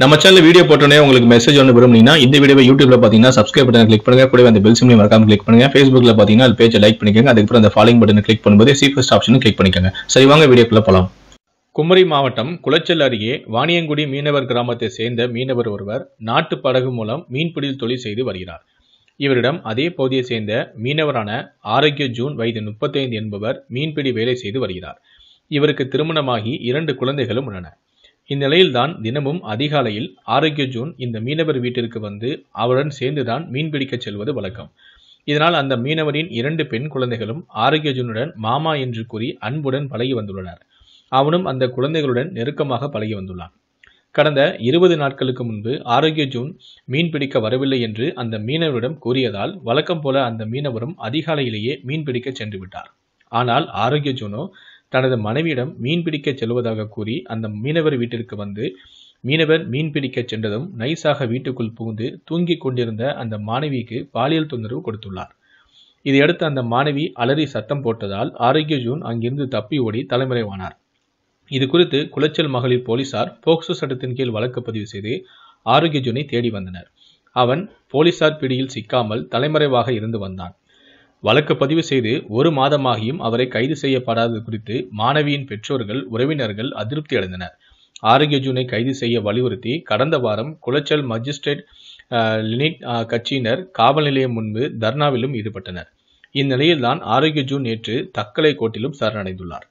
நம்ம channel video போட்டோன்னே உங்களுக்கு மெசேஜ் ஒன்று விரும்புனீங்கன்னா இந்த வீடியோ யூடியூப்ல பார்த்தீங்கன்னா சப்ஸ்கிரைப் பட்டன் கிளிக் பண்ணுங்க கூட அந்த பெல் சிம்லையும் மறக்காம கிளிக் பண்ணுங்க ஃபேஸ்புக்ல பார்த்தீங்கன்னா அது பேஜை லைக் பண்ணிக்கோங்க அதுக்கப்புறம் அந்த ஃபாலோ பட்டன் கிளிக் பண்ணும்போது சீஃபஸ்ட் ஆப்ஷன் கிளிக் பண்ணிக்கோங்க சரி வாங்க வீடியோக்குள்ள போகலாம் குமரி மாவட்டம் குளச்சல் அருகே வாணியங்குடி மீனவர் கிராமத்தை சேர்ந்த மீனவர் ஒருவர் நாட்டு படகு மூலம் மீன்பிடியில் தொழில் செய்து வருகிறார் இவரிடம் அதே பகுதியை சேர்ந்த மீனவரான ஆரோக்கிய ஜூன் வயது முப்பத்தைந்து என்பவர் மீன்பிடி வேலை செய்து வருகிறார் இவருக்கு திருமணமாகி இரண்டு குழந்தைகளும் உள்ளன இந்நிலையில்தான் தினமும் அதிகாலையில் ஆரோக்கிய ஜூன் இந்த மீனவர் வீட்டிற்கு வந்து அவருடன் சேர்ந்துதான் பிடிக்கச் செல்வது வழக்கம் இதனால் அந்த மீனவரின் இரண்டு பெண் குழந்தைகளும் ஆரோக்கிய ஜூனுடன் மாமா என்று கூறி அன்புடன் பழகி வந்துள்ளனர் அவனும் அந்த குழந்தைகளுடன் நெருக்கமாக பழகி வந்துள்ளான் கடந்த இருபது நாட்களுக்கு முன்பு ஆரோக்கிய ஜூன் மீன் பிடிக்க வரவில்லை என்று அந்த மீனவரிடம் கூறியதால் வழக்கம் போல அந்த மீனவரும் அதிகாலையிலேயே மீன் பிடிக்க சென்று விட்டார் ஆனால் ஆரோக்கிய ஜூனோ தனது மனைவியிடம் மீன் பிடிக்கச் செல்வதாக கூறி அந்த மீனவர் வீட்டிற்கு வந்து மீனவர் மீன் பிடிக்கச் சென்றதும் நைஸாக வீட்டுக்குள் புகுந்து தூங்கிக் கொண்டிருந்த அந்த மாணவிக்கு பாலியல் தொந்தரவு கொடுத்துள்ளார் இதையடுத்து அந்த மாணவி அலறி சத்தம் போட்டதால் ஆரோக்கிய ஜூன் அங்கிருந்து தப்பி ஓடி தலைமறைவானார் இது குறித்து குளச்சல் மகளிர் போலீசார் போக்சோ சட்டத்தின் கீழ் வழக்கு பதிவு செய்து ஆரோக்கிய ஜூனை தேடி வந்தனர் அவன் போலீசார் பிடியில் சிக்காமல் தலைமறைவாக இருந்து வந்தான் வழக்கு பதிவு செய்து ஒரு மாதமாகியும் அவரை கைது செய்யப்படாதது குறித்து மாணவியின் பெற்றோர்கள் உறவினர்கள் அதிருப்தி அடைந்தனர் ஆரோக்கியஜூனை கைது செய்ய வலியுறுத்தி கடந்த வாரம் குளச்சல் மஜிஸ்ட்ரேட் லினிட் கட்சியினர் காவல் நிலையம் முன்பு தர்ணாவிலும் ஈடுபட்டனர் இந்நிலையில்தான் ஆரோக்கியஜூன் நேற்று தக்கலை கோட்டிலும் சரணடைந்துள்ளார்